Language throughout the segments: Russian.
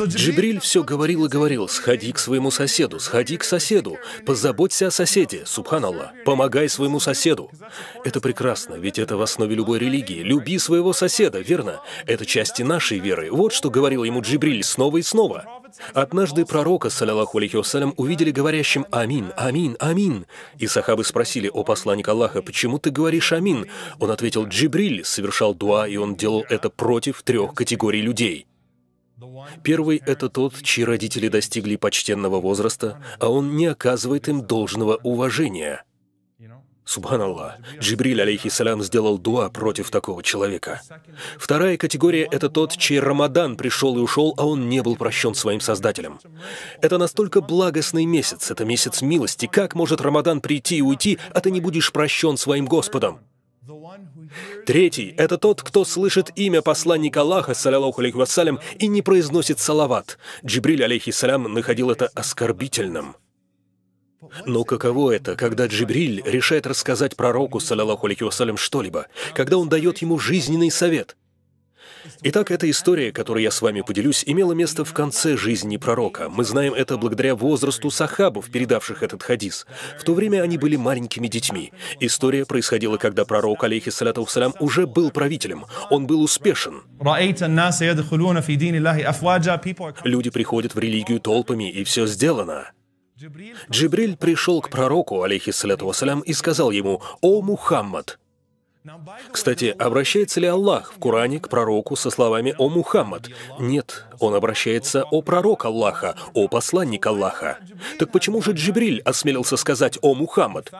Джибриль все говорил и говорил, сходи к своему соседу, сходи к соседу, позаботься о соседе, субханаллах, помогай своему соседу. Это прекрасно, ведь это в основе любой религии. Люби своего соседа, верно? Это части нашей веры. Вот что говорил ему Джибриль снова и снова. Однажды пророка, салялаху алейхи вассалям, увидели говорящим «Амин, амин, амин». И сахабы спросили, «О посланник Аллаха, почему ты говоришь амин?» Он ответил, «Джибриль совершал дуа, и он делал это против трех категорий людей». Первый — это тот, чьи родители достигли почтенного возраста, а он не оказывает им должного уважения — Субханаллах, Джибриль, алейхиссалям, сделал дуа против такого человека. Вторая категория — это тот, чей Рамадан пришел и ушел, а он не был прощен своим Создателем. Это настолько благостный месяц, это месяц милости. Как может Рамадан прийти и уйти, а ты не будешь прощен своим Господом? Третий — это тот, кто слышит имя посланника Аллаха, салялаху алейхи вассалям, и не произносит салават. Джибриль, алейхиссалям, находил это оскорбительным. Но ну, каково это, когда Джибриль решает рассказать пророку, салялаху алейхи вассалям, что-либо, когда он дает ему жизненный совет? Итак, эта история, которую я с вами поделюсь, имела место в конце жизни пророка. Мы знаем это благодаря возрасту сахабов, передавших этот хадис. В то время они были маленькими детьми. История происходила, когда пророк, алейхиссалату вассалям, уже был правителем. Он был успешен. Люди приходят в религию толпами, и все сделано. Джибриль пришел к пророку, алейхиссалату вассалям, и сказал ему «О Мухаммад!» Кстати, обращается ли Аллах в Коране к пророку со словами «О Мухаммад»? Нет, он обращается «О пророк Аллаха», «О посланник Аллаха». Так почему же Джибриль осмелился сказать «О Мухаммад»?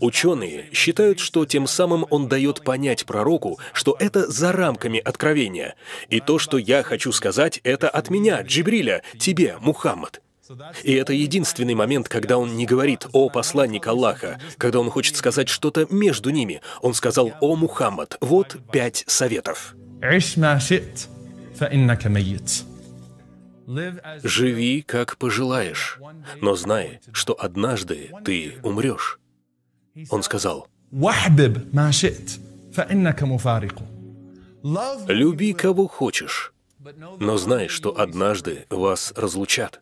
Ученые считают, что тем самым он дает понять пророку, что это за рамками откровения. И то, что я хочу сказать, это от меня, Джибриля, тебе, Мухаммад. И это единственный момент, когда он не говорит «О, посланник Аллаха», когда он хочет сказать что-то между ними. Он сказал «О, Мухаммад, вот пять советов». Живи, как пожелаешь, но знай, что однажды ты умрешь. Он сказал, «Люби, кого хочешь, но знай, что однажды вас разлучат».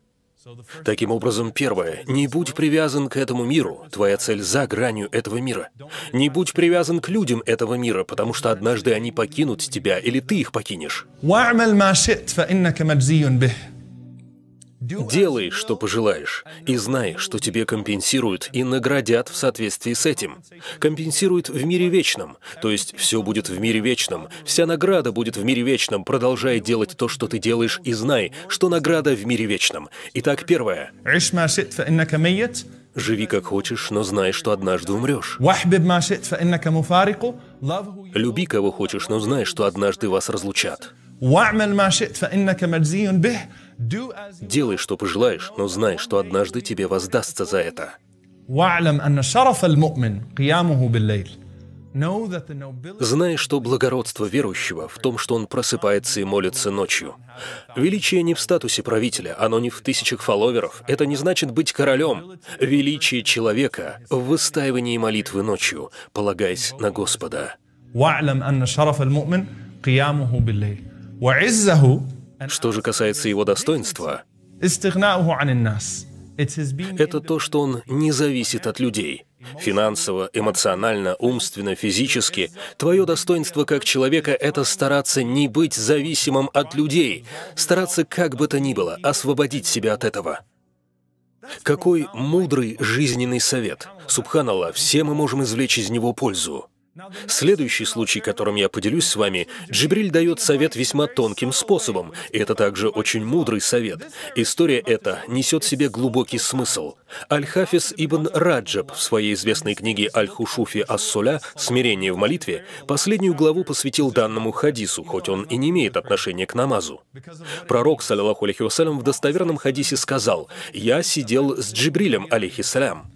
Таким образом, первое, не будь привязан к этому миру, твоя цель за гранью этого мира. Не будь привязан к людям этого мира, потому что однажды они покинут тебя, или ты их покинешь. Делай, что пожелаешь, и знай, что тебе компенсируют и наградят в соответствии с этим. Компенсируют в мире вечном, то есть все будет в мире вечном, вся награда будет в мире вечном, продолжай делать то, что ты делаешь, и знай, что награда в мире вечном. Итак, первое. Живи как хочешь, но знай, что однажды умрешь. Люби кого хочешь, но знай, что однажды вас разлучат. Делай, что пожелаешь, но знай, что однажды тебе воздастся за это. Знай, что благородство верующего в том, что он просыпается и молится ночью. Величие не в статусе правителя, оно не в тысячах фолловеров. Это не значит быть королем. Величие человека в выстаивании молитвы ночью, полагаясь на Господа. Что же касается его достоинства, это то, что он не зависит от людей. Финансово, эмоционально, умственно, физически. Твое достоинство как человека — это стараться не быть зависимым от людей, стараться как бы то ни было освободить себя от этого. Какой мудрый жизненный совет. Субханаллах, все мы можем извлечь из него пользу. Следующий случай, которым я поделюсь с вами, Джибриль дает совет весьма тонким способом, и это также очень мудрый совет. История эта несет в себе глубокий смысл. Аль-Хафис ибн Раджаб в своей известной книге «Аль-Хушуфи Ас-Соля. Смирение в молитве» последнюю главу посвятил данному хадису, хоть он и не имеет отношения к намазу. Пророк, саллиллаху алейхи вассалям, в достоверном хадисе сказал «Я сидел с Джибрилем, алейхиссалям».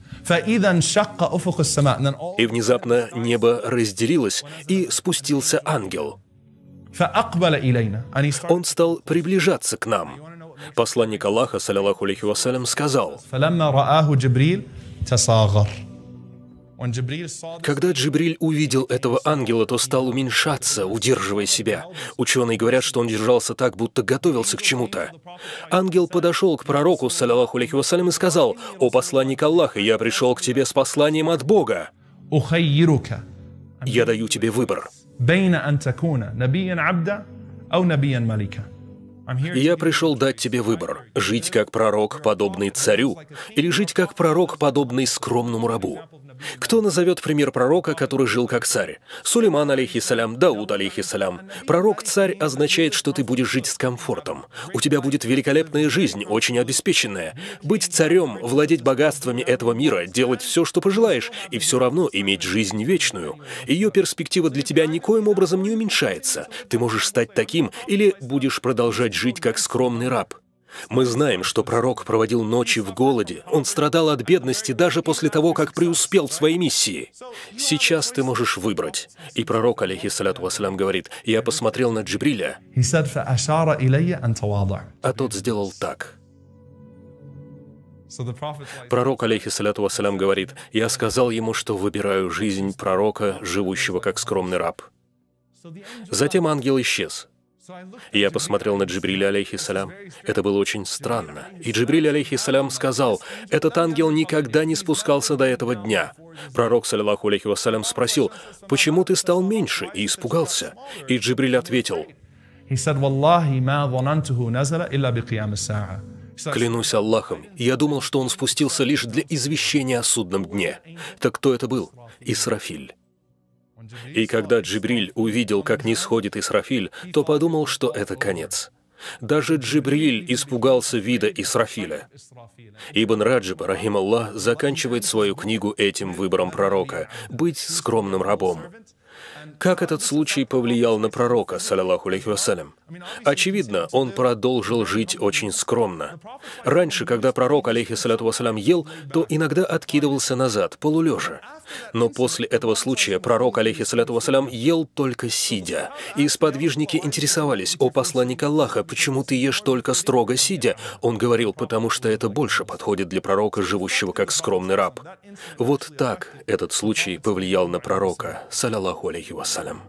И внезапно небо разделилось, и спустился ангел. Он стал приближаться к нам. Посланник Аллаха, саллиллаху алейхи вассалям, сказал, когда Джибриль увидел этого ангела, то стал уменьшаться, удерживая себя. Ученые говорят, что он держался так, будто готовился к чему-то. Ангел подошел к пророку, салялаху алейхи вассалям, и сказал, «О посланник Аллаха, я пришел к тебе с посланием от Бога». Я даю тебе выбор. Я пришел дать тебе выбор – жить как пророк, подобный царю, или жить как пророк, подобный скромному рабу. Кто назовет пример пророка, который жил как царь? Сулейман, алейхиссалям, Дауд, алейхиссалям. Пророк-царь означает, что ты будешь жить с комфортом. У тебя будет великолепная жизнь, очень обеспеченная. Быть царем, владеть богатствами этого мира, делать все, что пожелаешь, и все равно иметь жизнь вечную. Ее перспектива для тебя никоим образом не уменьшается. Ты можешь стать таким или будешь продолжать жить как скромный раб. Мы знаем, что пророк проводил ночи в голоде, он страдал от бедности даже после того, как преуспел в своей миссии. Сейчас ты можешь выбрать. И пророк, алейхиссалату вассалям, говорит, «Я посмотрел на Джибриля, а тот сделал так». Пророк, алейхиссалату вассалям, говорит, «Я сказал ему, что выбираю жизнь пророка, живущего как скромный раб». Затем ангел исчез. Я посмотрел на Джибриля, алейхиссалям. Это было очень странно. И Джибриль, алейхиссалям, сказал, «Этот ангел никогда не спускался до этого дня». Пророк, саллиллаху алейхи вассалям, спросил, «Почему ты стал меньше?» и испугался. И Джибриль ответил, Клянусь Аллахом, я думал, что он спустился лишь для извещения о судном дне. Так кто это был? Исрафиль. И когда Джибриль увидел, как не сходит Исрафиль, то подумал, что это конец. Даже Джибриль испугался вида Исрафиля. Ибн Раджиб, рахим Аллах, заканчивает свою книгу этим выбором пророка — быть скромным рабом. Как этот случай повлиял на пророка, саллиллаху алейхи вассалям? Очевидно, он продолжил жить очень скромно. Раньше, когда пророк, алейхи саляту вассалям, ел, то иногда откидывался назад, полулежа. Но после этого случая пророк, алейхиссаляту вассалям, ел только сидя. И сподвижники интересовались, «О посланник Аллаха, почему ты ешь только строго сидя?» Он говорил, «Потому что это больше подходит для пророка, живущего как скромный раб». Вот так этот случай повлиял на пророка, саляллаху алейхи вассалям.